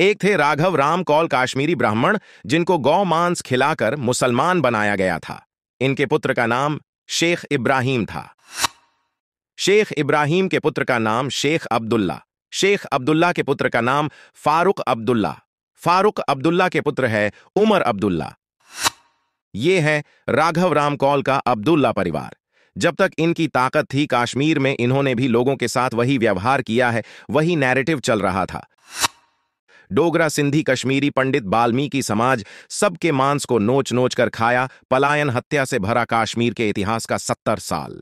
एक थे राघव राम कौल काश्मीरी ब्राह्मण जिनको गौ मांस खिलाकर मुसलमान बनाया गया था इनके पुत्र का नाम शेख इब्राहिम था शेख इब्राहिम के पुत्र का नाम शेख अब्दुल्ला शेख अब्दुल्ला के पुत्र का नाम फारूक अब्दुल्ला फारूक अब्दुल्ला के पुत्र है उमर अब्दुल्ला ये है राघव राम कौल का अब्दुल्ला परिवार जब तक इनकी ताकत थी काश्मीर में इन्होंने भी लोगों के साथ वही व्यवहार किया है वही नैरेटिव चल रहा था डोगरा सिंधी कश्मीरी पंडित बाल्मीकि समाज सबके मांस को नोच नोच कर खाया पलायन हत्या से भरा काश्मीर के इतिहास का सत्तर साल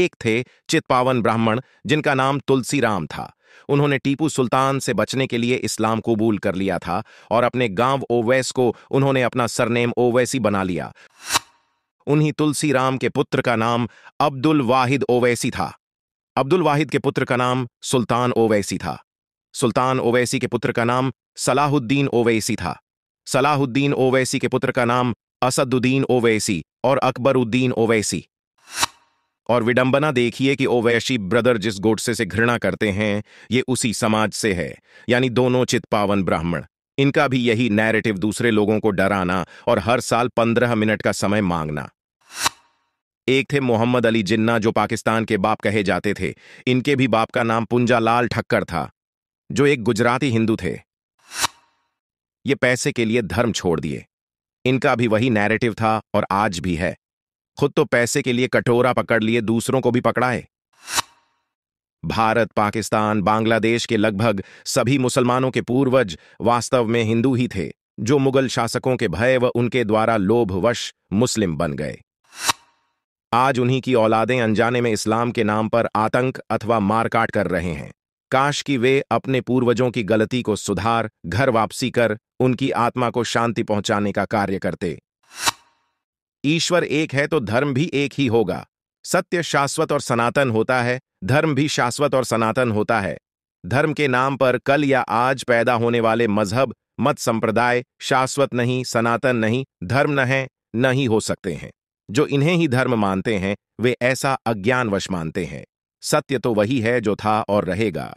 एक थे चितपावन ब्राह्मण जिनका नाम तुलसीराम था उन्होंने टीपू सुल्तान से बचने के लिए इस्लाम कबूल कर लिया था और अपने गांव ओवैस को उन्होंने अपना सरनेम ओवैसी बना लिया उन्हीं तुलसीराम के पुत्र का नाम अब्दुल वाहिद ओवैसी था अब्दुल वाहिद के पुत्र का नाम सुल्तान ओवैसी था सुल्तान ओवैसी के पुत्र का नाम सलाहुद्दीन ओवैसी था सलाहुद्दीन ओवैसी के पुत्र का नाम असदुद्दीन ओवैसी और अकबरुद्दीन ओवैसी और विडंबना देखिए कि ओवैसी ब्रदर जिस गोडसे से घृणा करते हैं ये उसी समाज से है यानी दोनों चित पावन ब्राह्मण इनका भी यही नैरेटिव दूसरे लोगों को डराना और हर साल पंद्रह मिनट का समय मांगना एक थे मोहम्मद अली जिन्ना जो पाकिस्तान के बाप कहे जाते थे इनके भी बाप का नाम पुंजालाल ठक्कर था जो एक गुजराती हिंदू थे ये पैसे के लिए धर्म छोड़ दिए इनका भी वही नैरेटिव था और आज भी है खुद तो पैसे के लिए कटोरा पकड़ लिए दूसरों को भी पकड़ाए भारत पाकिस्तान बांग्लादेश के लगभग सभी मुसलमानों के पूर्वज वास्तव में हिंदू ही थे जो मुगल शासकों के भय व उनके द्वारा लोभवश मुस्लिम बन गए आज उन्हीं की औलादें अनजाने में इस्लाम के नाम पर आतंक अथवा मारकाट कर रहे हैं काश कि वे अपने पूर्वजों की गलती को सुधार घर वापसी कर उनकी आत्मा को शांति पहुंचाने का कार्य करते ईश्वर एक है तो धर्म भी एक ही होगा सत्य शाश्वत और सनातन होता है धर्म भी शाश्वत और सनातन होता है धर्म के नाम पर कल या आज पैदा होने वाले मजहब मत संप्रदाय शाश्वत नहीं सनातन नहीं धर्म न है न ही हो सकते हैं जो इन्हें ही धर्म मानते हैं वे ऐसा अज्ञानवश मानते हैं सत्य तो वही है जो था और रहेगा